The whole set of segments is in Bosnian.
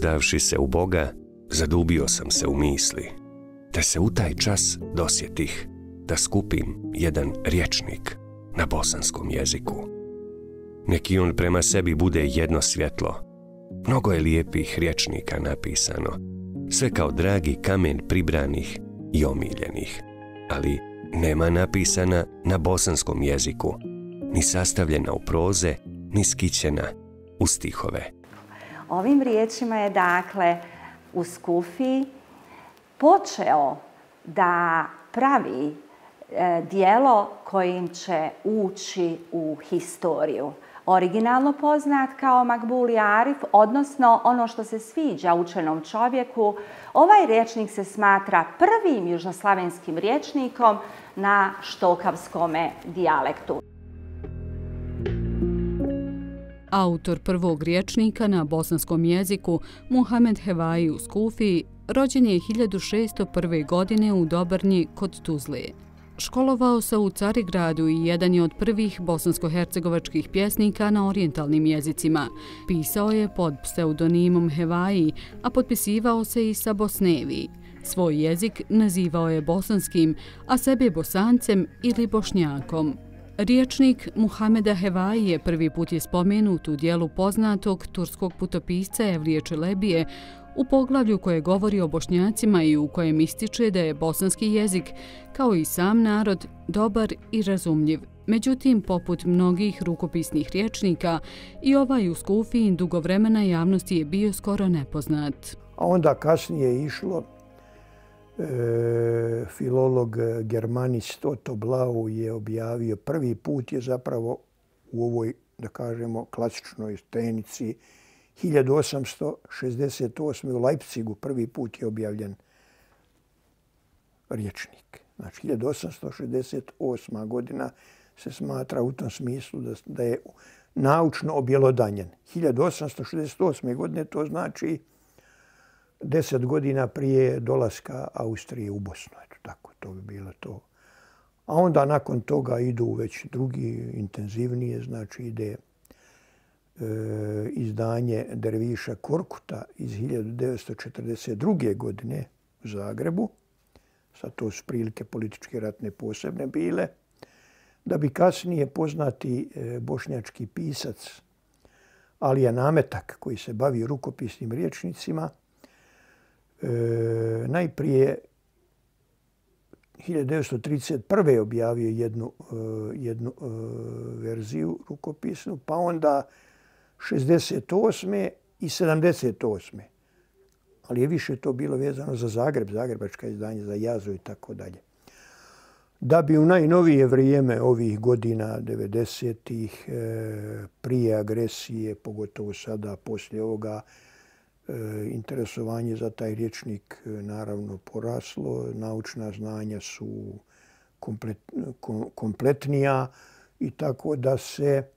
pouzdavši se u Boga, zadubio sam se u misli, te se u taj čas dosjetih da skupim jedan rječnik na bosanskom jeziku. Neki on prema sebi bude jedno svjetlo. Mnogo je lijepih rječnika napisano, sve kao dragi kamen pribranih i omiljenih, ali nema napisana na bosanskom jeziku, ni sastavljena u proze, ni skićena u stihove ovim riječima je dakle u Skufi počeo da pravi e, dijelo kojim će ući u historiju. Originalno poznat kao Makbuli Arif, odnosno ono što se sviđa učenom čovjeku, ovaj rječnik se smatra prvim južnoslavenskim rječnikom na štokavskom dijalektu. Autor prvog riječnika na bosanskom jeziku, Muhammed Hevaji u Skufi, rođen je 1601. godine u Dobarnji kod Tuzle. Školovao se u Carigradu i jedan je od prvih bosansko-hercegovačkih pjesnika na orijentalnim jezicima. Pisao je pod pseudonimom Hevaji, a potpisivao se i sa Bosnevi. Svoj jezik nazivao je bosanskim, a sebe bosancem ili bošnjakom. Riječnik Muhameda Hevaji je prvi put je spomenut u dijelu poznatog turskog putopisca Evlije Čelebije u poglavlju koje govori o bošnjacima i u kojem ističe da je bosanski jezik, kao i sam narod, dobar i razumljiv. Međutim, poput mnogih rukopisnih riječnika, i ovaj u Skufin dugovremena javnosti je bio skoro nepoznat. A onda kasnije je išlo E, filolog Germanic Toto Blau je objavio prvi put je zapravo u ovoj, da kažemo, klasičnoj stenici 1868. u Leipzigu prvi put je objavljen riječnik. Znači, 1868. godina se smatra u tom smislu da, da je naučno objelodanjen. 1868. godine to znači deset godina prije dolaska Austrije u Bosnu. Eto tako, to bi bilo to. A onda nakon toga idu već drugi, intenzivnije, znači ide e, izdanje Derviša Korkuta iz 1942. godine u Zagrebu. sa to su prilike političke ratne posebne bile. Da bi kasnije poznati e, bošnjački pisac Alija Nametak, koji se bavi rukopisnim riječnicima, E, najprije 1931. objavio jednu, e, jednu e, verziju rukopisnu, pa onda 68. i 78. Ali je više to bilo vezano za Zagreb, Zagrebačka izdanja, za Jazu i tako dalje. Da bi u najnovije vrijeme ovih godina, 90. ih e, prije agresije, pogotovo sada, poslije ovoga, E, interesovanje za taj rječnik e, naravno poraslo, naučna znanja su komplet, kompletnija i tako da se e,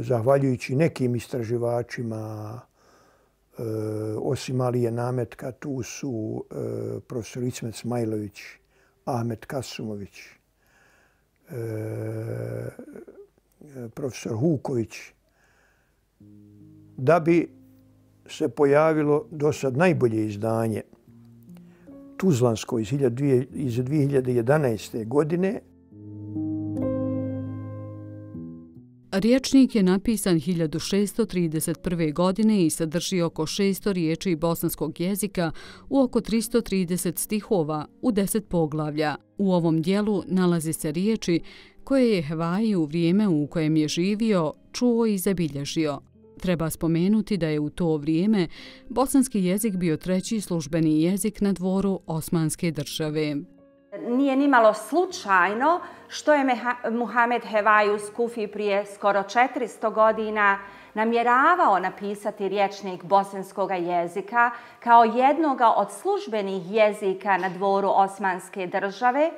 zahvaljujući nekim istraživačima e, osim Alije Nametka tu su e, profesor Ismet Smajlović, Ahmet Kasumović, e, profesor Huković da bi se pojavilo do sad najbolje izdanje Tuzlansko iz 2011. godine. Riječnik je napisan 1631. godine i sadrži oko 600 riječi bosanskog jezika u oko 330 stihova u 10 poglavlja. U ovom dijelu nalazi se riječi koje je Hvaji u vrijeme u kojem je živio čuo i zabilježio. Treba spomenuti da je u to vrijeme bosanski jezik bio treći službeni jezik na dvoru Osmanske države. Nije nimalo slučajno što je Muhammed Hevajus Kufi prije skoro 400 godina namjeravao napisati riječnik bosanskog jezika kao jednog od službenih jezika na dvoru Osmanske države,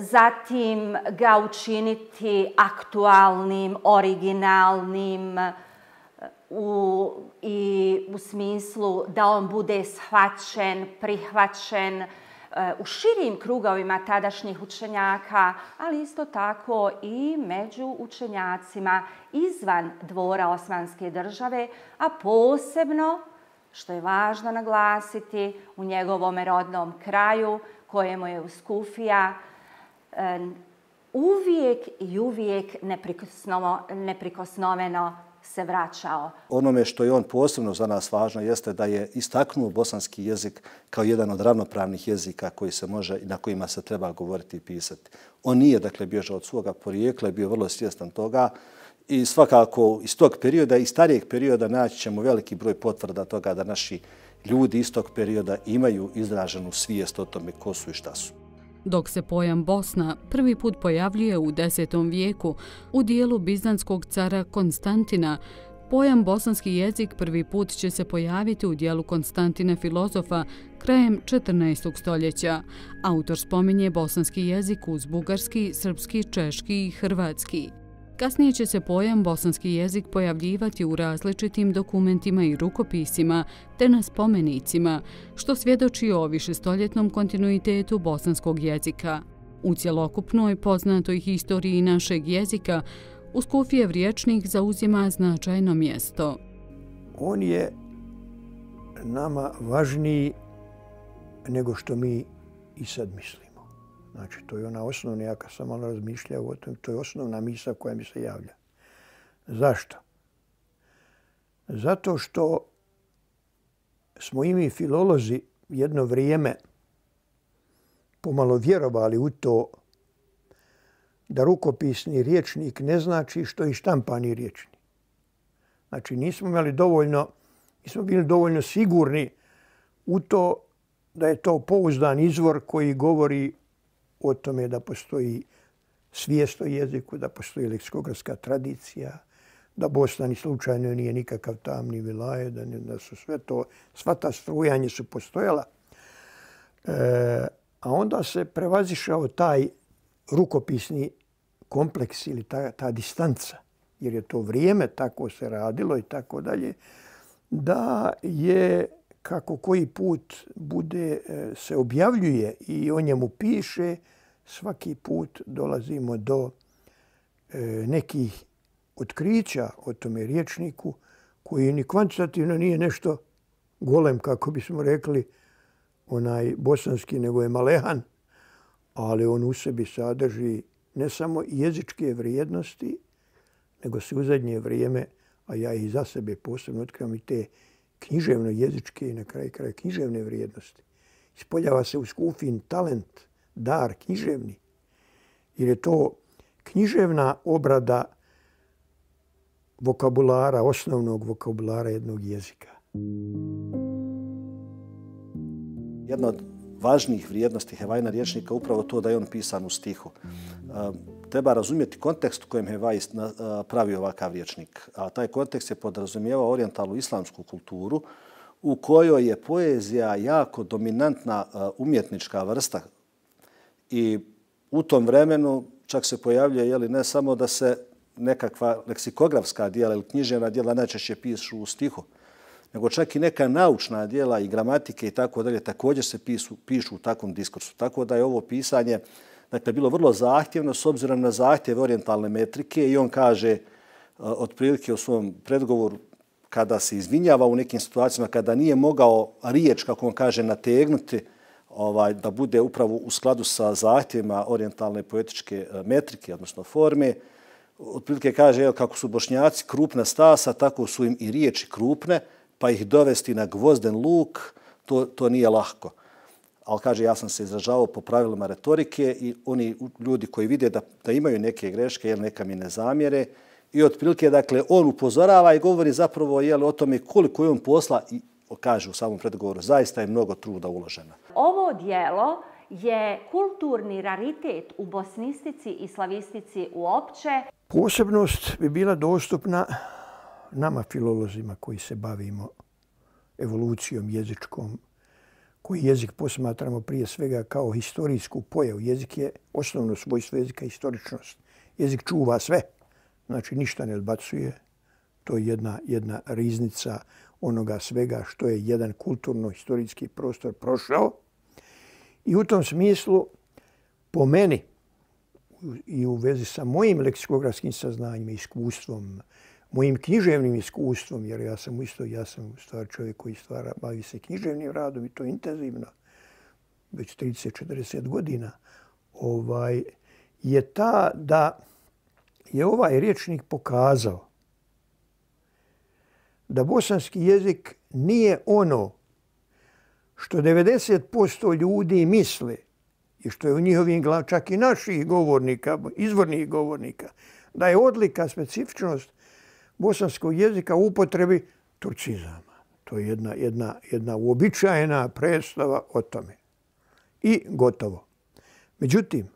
zatim ga učiniti aktualnim, originalnim e, u, i u smislu da on bude shvaćen, prihvaćen e, u širim krugovima tadašnjih učenjaka, ali isto tako i među učenjacima izvan dvora Osmanske države, a posebno, što je važno naglasiti, u njegovom rodnom kraju, kojemu je uskufija Kufija, uvijek i uvijek neprikosnoveno se vraćao. Ono me što je on posebno za nas važno jeste da je istaknuo bosanski jezik kao jedan od ravnopravnih jezika koji se može i na kojima se treba govoriti i pisati. On nije dakle bježao od svoga porijekla i bio vrlo svjestan toga i svakako iz tog perioda i starijeg perioda naći ćemo veliki broj potvrda toga da naši ljudi iz tog perioda imaju izraženu svijest o tome ko su i šta su dok se pojam Bosna prvi put pojavljuje u X. vijeku u dijelu Bizanskog cara Konstantina, Pojam bosanski jezik prvi put će se pojaviti u dijelu Konstantina filozofa krajem 14. stoljeća. Autor spominje bosanski jezik uz bugarski, srpski, češki i hrvatski. Kasnije će se pojam bosanski jezik pojavljivati u različitim dokumentima i rukopisima te na spomenicima, što svjedoči o višestoljetnom kontinuitetu bosanskog jezika. U cjelokupnoj poznatoj historiji našeg jezika, Uskufijev riječnik zauzima značajno mjesto. On je nama važniji nego što mi i sad mislimo. Znači, to je ona osnovna, ja kad sam malo razmišljao o tom, to je osnovna misa koja mi se javlja. Zašto? Zato što smo i mi filolozi jedno vrijeme pomalo vjerovali u to da rukopisni riječnik ne znači što i štampani riječnik. Znači, nismo imali dovoljno, nismo bili dovoljno sigurni u to da je to pouzdan izvor koji govori o tome da postoji svijest o jeziku, da postoji leksikografska tradicija, da Bosna ni slučajno nije nikakav tamni vilaje, da, da su sve to, sva ta strujanja su postojala. E, a onda se prevazišao taj rukopisni kompleks ili ta, ta distanca, jer je to vrijeme tako se radilo i tako dalje, da je kako koji put bude e, se objavljuje i o njemu piše, svaki put dolazimo do e, nekih otkrića o tome riječniku koji ni kvantitativno nije nešto golem, kako bismo rekli, onaj bosanski, nego je malehan, ali on u sebi sadrži ne samo jezičke vrijednosti, nego se u zadnje vrijeme, a ja i za sebe posebno otkrivam i te književno jezičke i na kraj kraja književne vrijednosti. Ispoljava se u Skufin talent, dar književni, jer je to književna obrada vokabulara, osnovnog vokabulara jednog jezika. Jedna od važnijih vrijednosti Hevajna rječnika upravo to da je on pisan u stihu treba razumjeti kontekst u kojem je Vajs pravio ovakav vječnik. A taj kontekst je podrazumijevao orientalnu islamsku kulturu u kojoj je poezija jako dominantna umjetnička vrsta. I u tom vremenu čak se pojavljuje jeli, ne samo da se nekakva leksikografska dijela ili knjižena dijela najčešće pišu u stihu, nego čak i neka naučna dijela i gramatike i tako dalje također se pišu, pišu u takvom diskursu. Tako da je ovo pisanje uh, dakle, bilo vrlo zahtjevno s obzirom na zahtjeve orientalne metrike i on kaže e, otprilike u svom predgovoru kada se izvinjava u nekim situacijama, kada nije mogao riječ, kako on kaže, nategnuti ovaj, da bude upravo u skladu sa zahtjevima orientalne poetičke e, metrike, odnosno forme, otprilike kaže jel, kako su bošnjaci krupna stasa, tako su im i riječi krupne, pa ih dovesti na gvozden luk, to, to nije lahko ali kaže ja sam se izražavao po pravilima retorike i oni ljudi koji vide da, da imaju neke greške, ili neka mi ne zamjere, i otprilike dakle, on upozorava i govori zapravo je li o tome koliko je on posla i kaže u samom predgovoru, zaista je mnogo truda uloženo. Ovo dijelo je kulturni raritet u bosnistici i slavistici uopće. Posebnost bi bila dostupna nama filolozima koji se bavimo evolucijom jezičkom, koji jezik posmatramo prije svega kao historijsku pojavu. Jezik je osnovno svojstvo jezika, historičnost. Jezik čuva sve, znači ništa ne odbacuje. To je jedna, jedna riznica onoga svega što je jedan kulturno-historijski prostor prošao. I u tom smislu, po meni i u vezi sa mojim leksikografskim saznanjima, iskustvom, mojim književnim iskustvom, jer ja sam isto, ja sam stvar čovjek koji stvara, bavi se književnim radom i to intenzivno, već 30-40 godina, ovaj, je ta da je ovaj rječnik pokazao da bosanski jezik nije ono što 90% ljudi misle i što je u njihovim glavama, čak i naših govornika, izvornih govornika, da je odlika, specifičnost – bosanskog jezika u upotrebi turcizama. To je jedna, jedna, jedna uobičajena predstava o tome. I gotovo. Međutim,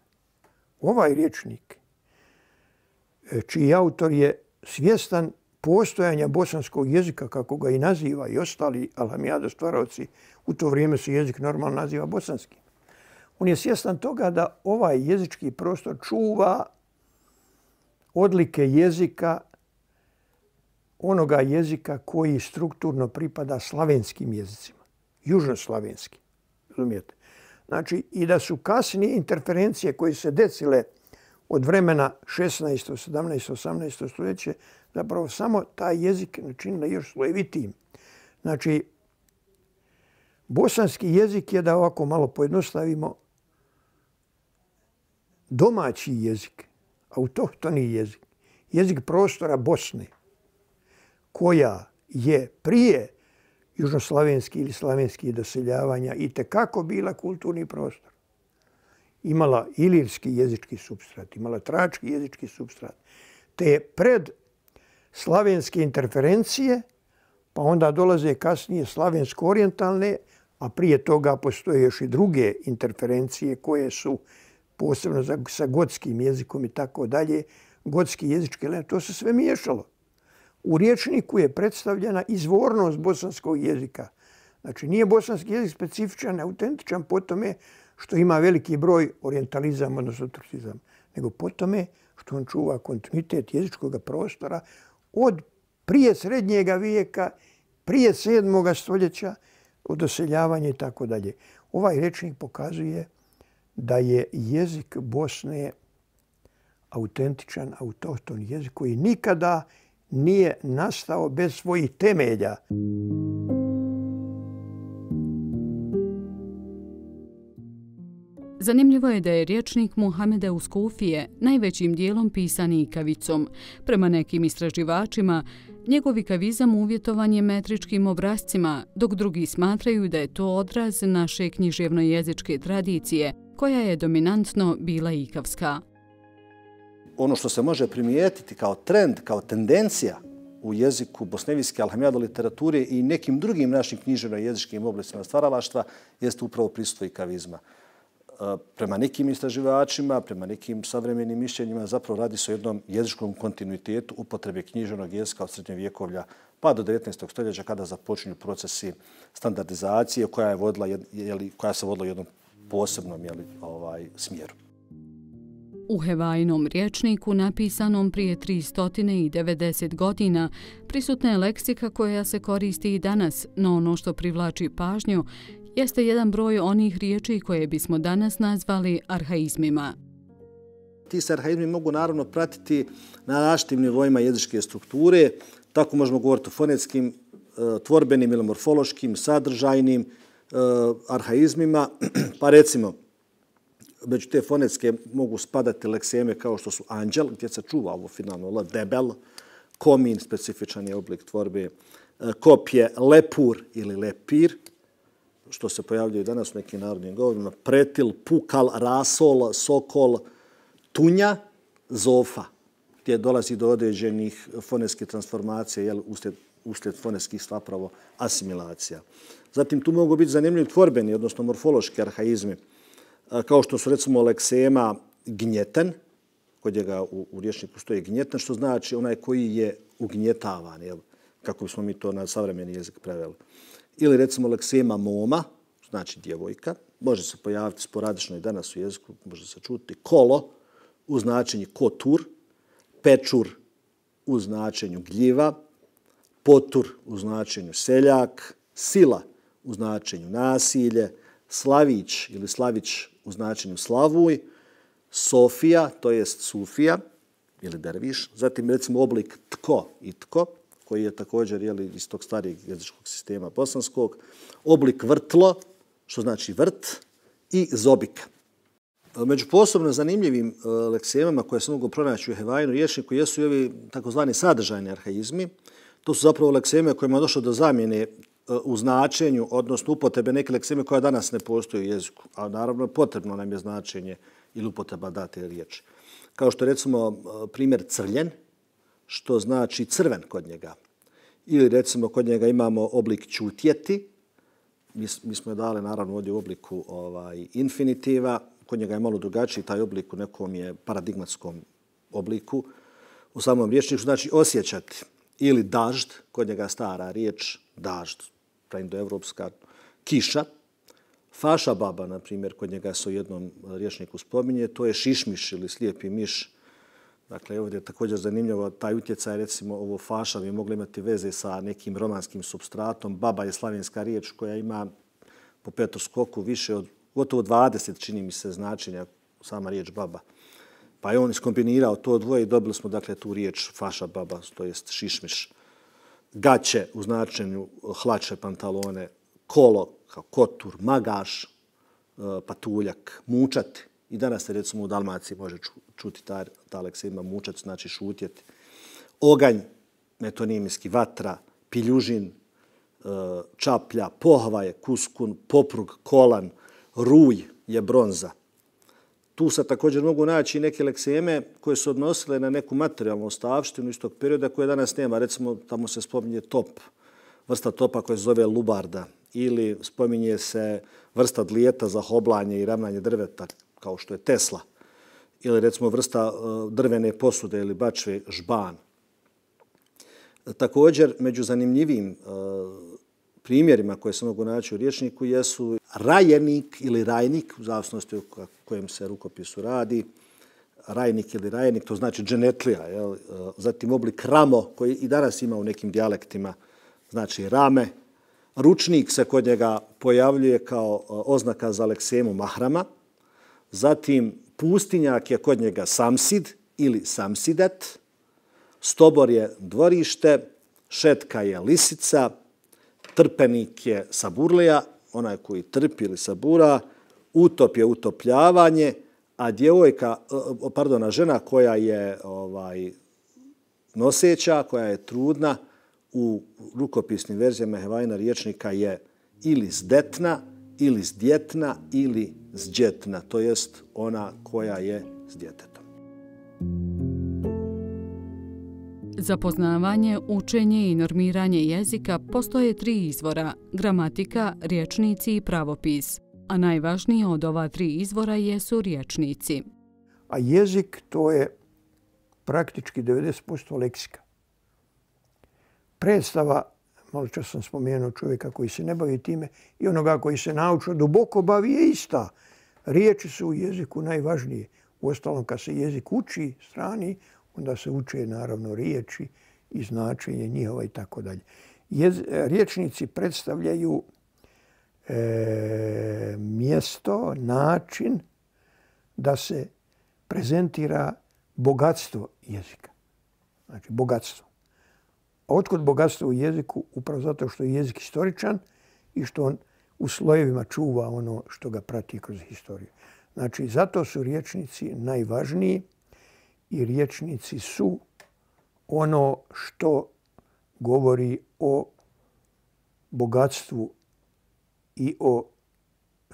ovaj riječnik, e, čiji autor je svjestan postojanja bosanskog jezika, kako ga i naziva i ostali alhamijada stvaroci, u to vrijeme se jezik normalno naziva bosanski. On je svjestan toga da ovaj jezički prostor čuva odlike jezika onoga jezika koji strukturno pripada slavenskim jezicima, južnoslavenski, razumijete? Znači, i da su kasnije interferencije koje se decile od vremena 16. 17. 18. stoljeće, zapravo samo taj jezik načinila još slojevitijim. Znači, bosanski jezik je, da ovako malo pojednostavimo, domaći jezik, autohtoni jezik, jezik prostora Bosne koja je prije južnoslavenski ili slavenski doseljavanja i tekako bila kulturni prostor. Imala ilirski jezički substrat, imala trački jezički substrat. Te pred slavenske interferencije, pa onda dolaze kasnije slavensko-orientalne, a prije toga postoje još i druge interferencije koje su posebno sa gotskim jezikom i tako dalje, gotski jezički to se sve miješalo. U riječniku je predstavljena izvornost bosanskog jezika. Znači, nije bosanski jezik specifičan, autentičan po tome što ima veliki broj orientalizam, odnosno turcizam, nego po tome što on čuva kontinuitet jezičkog prostora od prije srednjega vijeka, prije sedmoga stoljeća, od oseljavanja i tako dalje. Ovaj rečnik pokazuje da je jezik Bosne autentičan, autohton jezik koji nikada nije nastao bez svojih temelja. Zanimljivo je da je rječnik Muhameda uz Kufije najvećim dijelom pisan ikavicom. Prema nekim istraživačima, njegovi kavizam uvjetovan je metričkim obrazcima, dok drugi smatraju da je to odraz naše književnojezičke tradicije, koja je dominantno bila ikavska ono što se može primijetiti kao trend, kao tendencija u jeziku bosnevijske alhamijada literature i nekim drugim našim književno jezičkim oblicima stvaralaštva, jeste upravo prisutvo i kavizma. E, prema nekim istraživačima, prema nekim savremenim mišljenjima, zapravo radi se o jednom jezičkom kontinuitetu upotrebe književnog jezika od srednjevjekovlja pa do 19. stoljeća kada započinju procesi standardizacije koja, je vodila, jeli, koja se vodila u jednom posebnom jeli, ovaj, smjeru. U Hevajinom rječniku, napisanom prije 390 godina, prisutna je leksika koja se koristi i danas, no ono što privlači pažnju jeste jedan broj onih riječi koje bismo danas nazvali arhaizmima. Ti se arhaizmi mogu naravno pratiti na raštim nivojima jezičke strukture, tako možemo govoriti o fonetskim, e, tvorbenim ili morfološkim, sadržajnim e, arhaizmima, pa recimo, među te fonetske mogu spadati lekseme kao što su anđel, gdje se čuva ovo finalno L, debel, komin, specifičan je oblik tvorbe, e, kopje, lepur ili lepir, što se pojavljaju danas u nekim narodnim govorima, pretil, pukal, rasol, sokol, tunja, zofa, gdje dolazi do određenih fonetskih transformacija, jel, usled, usled fonetskih stvapravo asimilacija. Zatim tu mogu biti zanimljivi tvorbeni, odnosno morfološki arhaizmi, kao što su recimo leksema gnjeten, kod njega u, u rječniku stoji gnjeten, što znači onaj koji je ugnjetavan, jel? kako bismo mi to na savremeni jezik preveli. Ili recimo leksema moma, znači djevojka, može se pojaviti sporadično i danas u jeziku, može se čuti kolo u značenju kotur, pečur u značenju gljiva, potur u značenju seljak, sila u značenju nasilje, slavić ili slavić u značenju slavuj, sofija, to jest sufija, ili derviš, zatim recimo oblik tko i tko, koji je također jeli, iz tog starijeg jezičkog sistema bosanskog, oblik vrtlo, što znači vrt, i zobik. Među posebno zanimljivim e, leksemama koje se mogu pronaći u Hevajinu rječniku jesu i ovi takozvani sadržajni arhaizmi. To su zapravo lekseme kojima je došlo do zamjene u značenju, odnosno upotrebe neke lekseme koja danas ne postoji u jeziku, a naravno potrebno nam je značenje ili upotreba date riječi. Kao što recimo e, primjer crljen, što znači crven kod njega. Ili recimo kod njega imamo oblik čutjeti. Mi, mi smo je dali naravno ovdje u obliku ovaj, infinitiva. Kod njega je malo drugačiji taj oblik u nekom je paradigmatskom obliku. U samom riječniku znači osjećati. Ili dažd, kod njega stara riječ, dažd, praindoevropska kiša. Faša baba, na primjer, kod njega se u jednom rječniku spominje, to je šišmiš ili slijepi miš. Dakle, ovdje je također zanimljivo, taj utjecaj, recimo, ovo faša bi mogli imati veze sa nekim romanskim substratom. Baba je slavenska riječ koja ima po petoskoku više od gotovo 20, čini mi se, značenja sama riječ baba. Pa je on iskombinirao to dvoje i dobili smo dakle, tu riječ faša baba, to jest šišmiš gaće u značenju e, hlače pantalone, kolo, kao kotur, magaš, e, patuljak, mučat. I danas se recimo u Dalmaciji može čuti ta, ta leksima mučat, znači šutjeti. Oganj, metonimijski, vatra, piljužin, e, čaplja, pohvaje, kuskun, poprug, kolan, ruj je bronza, Tu se također mogu naći neke lekseme koje su odnosile na neku materijalnu ostavštinu iz tog perioda koje danas nema. Recimo, tamo se spominje top, vrsta topa koja se zove lubarda ili spominje se vrsta dlijeta za hoblanje i ravnanje drveta kao što je Tesla ili recimo vrsta e, drvene posude ili bačve žban. Također, među zanimljivim e, primjerima koje se mogu naći u riječniku jesu rajenik ili rajnik, u zavisnosti u kojem se rukopisu radi, rajnik ili rajenik, to znači dženetlija, jel? E, zatim oblik ramo, koji i danas ima u nekim dijalektima, znači rame, ručnik se kod njega pojavljuje kao e, oznaka za leksemu mahrama, zatim pustinjak je kod njega samsid ili samsidet, stobor je dvorište, šetka je lisica, trpenik je saburlija, onaj koji trpi ili sabura, utop je utopljavanje, a djevojka, pardon, a žena koja je ovaj noseća, koja je trudna, u rukopisnim verzijama Hevajna riječnika je ili zdetna, ili zdjetna, ili zdjetna, to jest ona koja je s djetetom. Thank you. Za poznavanje, učenje i normiranje jezika postoje tri izvora – gramatika, riječnici i pravopis. A najvažniji od ova tri izvora jesu riječnici. A jezik to je praktički 90% leksika. Predstava, malo čas sam spomenuo čovjeka koji se ne bavi time, i onoga koji se naučio duboko bavi je ista. Riječi su u jeziku najvažnije. Uostalom, kad se jezik uči strani, onda se uče naravno riječi i značenje njihova i tako dalje. Riječnici predstavljaju e, mjesto, način da se prezentira bogatstvo jezika. Znači, bogatstvo. A otkud bogatstvo u jeziku? Upravo zato što je jezik istoričan i što on u slojevima čuva ono što ga prati kroz historiju. Znači, zato su riječnici najvažniji i riječnici su ono što govori o bogatstvu i o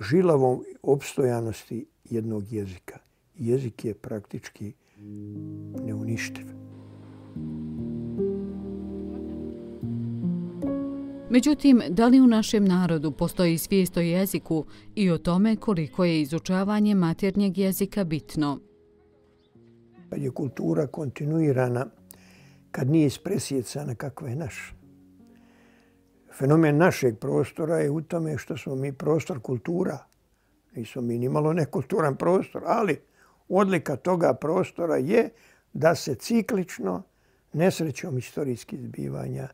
žilavom opstojanosti jednog jezika. Jezik je praktički neuništiv. Međutim, da li u našem narodu postoji svijest o jeziku i o tome koliko je izučavanje maternjeg jezika bitno? kad je kultura kontinuirana, kad nije ispresjecana kakva je naša. Fenomen našeg prostora je u tome što smo mi prostor kultura. Nismo mi ni malo nekulturan prostor, ali odlika toga prostora je da se ciklično, nesrećom istorijskih zbivanja,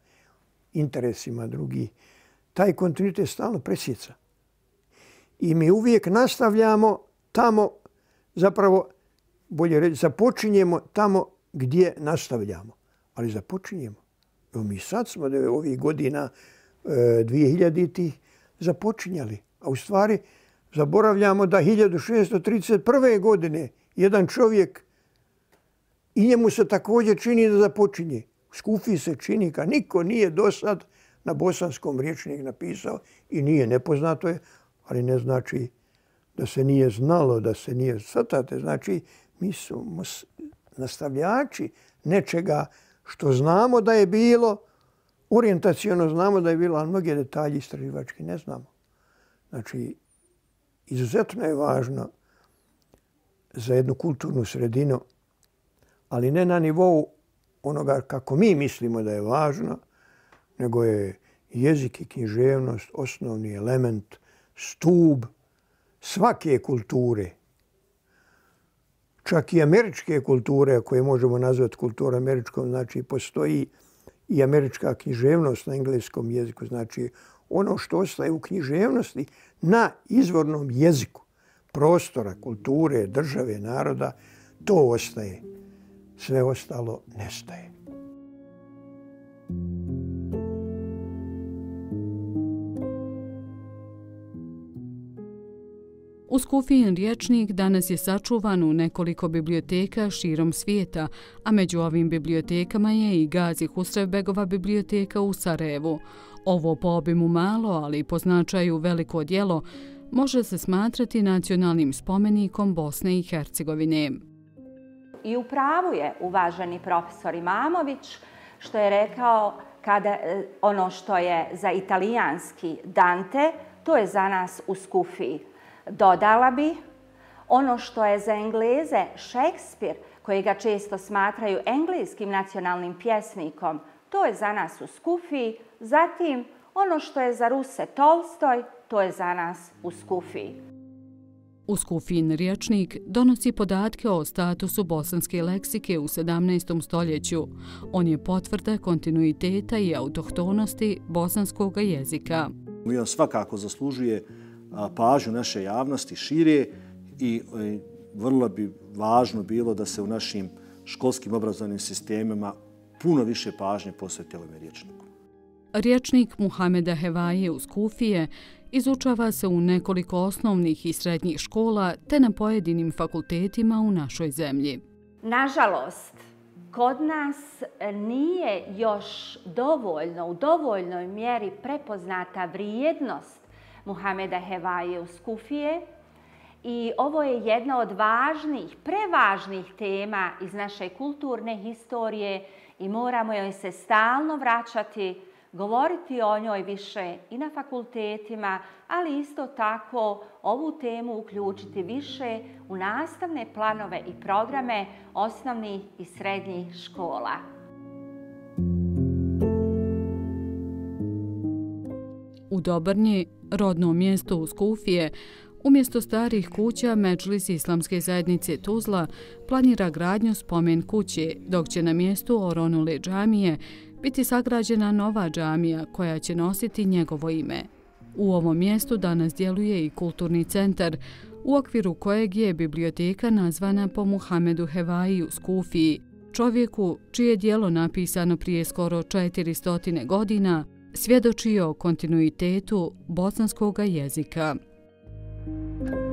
interesima drugi, taj kontinuitet stalno presjeca. I mi uvijek nastavljamo tamo zapravo bolje reći, započinjemo tamo gdje nastavljamo. Ali započinjemo. Evo mi sad smo ovih godina 2000-ih e, započinjali. A u stvari zaboravljamo da 1631. godine jedan čovjek i njemu se također čini da započinje. Skufi se čini ka niko nije do sad na bosanskom riječnik napisao i nije nepoznato je, ali ne znači da se nije znalo, da se nije satate. Znači, mi su nastavljači nečega što znamo da je bilo, orijentacijono znamo da je bilo, ali mnoge detalje istraživački ne znamo. Znači, izuzetno je važno za jednu kulturnu sredinu, ali ne na nivou onoga kako mi mislimo da je važno, nego je jezik i književnost osnovni element, stub svake kulture – čak i američke kulture, koje možemo nazvati kultura američkom, znači postoji i američka književnost na engleskom jeziku, znači ono što ostaje u književnosti na izvornom jeziku prostora, kulture, države, naroda, to ostaje. Sve ostalo nestaje. Thank you. Uskufijin riječnik danas je sačuvan u nekoliko biblioteka širom svijeta, a među ovim bibliotekama je i Gazi Husrevbegova biblioteka u Sarajevu. Ovo po obimu malo, ali po značaju veliko dijelo, može se smatrati nacionalnim spomenikom Bosne i Hercegovine. I u pravu je uvaženi profesor Imamović što je rekao kada e, ono što je za italijanski Dante, to je za nas u Skufiji. Dodala bi ono što je za Engleze Šekspir, koji ga često smatraju engleskim nacionalnim pjesnikom, to je za nas u Skufiji. Zatim, ono što je za Ruse Tolstoj, to je za nas u Skufiji. Skufin riječnik donosi podatke o statusu bosanske leksike u 17. stoljeću. On je potvrda kontinuiteta i autohtonosti bosanskog jezika. Svakako zaslužuje učinjenje pažnju naše javnosti šire i e, vrlo bi važno bilo da se u našim školskim obrazovnim sistemima puno više pažnje posveti ovome riječniku. Riječnik Muhameda Hevaje uz Kufije izučava se u nekoliko osnovnih i srednjih škola te na pojedinim fakultetima u našoj zemlji. Nažalost, kod nas nije još dovoljno, u dovoljnoj mjeri prepoznata vrijednost Muhameda Hevaje u Skufije. I ovo je jedna od važnih, prevažnih tema iz naše kulturne historije i moramo joj se stalno vraćati, govoriti o njoj više i na fakultetima, ali isto tako ovu temu uključiti više u nastavne planove i programe osnovnih i srednjih škola. Dobrnji, rodnom mjestu u Kufije, umjesto starih kuća Međlis Islamske zajednice Tuzla planira gradnju spomen kuće, dok će na mjestu Oronule džamije biti sagrađena nova džamija koja će nositi njegovo ime. U ovom mjestu danas djeluje i kulturni centar, u okviru kojeg je biblioteka nazvana po Muhamedu Hevaji u Skufiji, čovjeku čije dijelo napisano prije skoro 400 godina, svjedoči o kontinuitetu bosanskog jezika. Muzika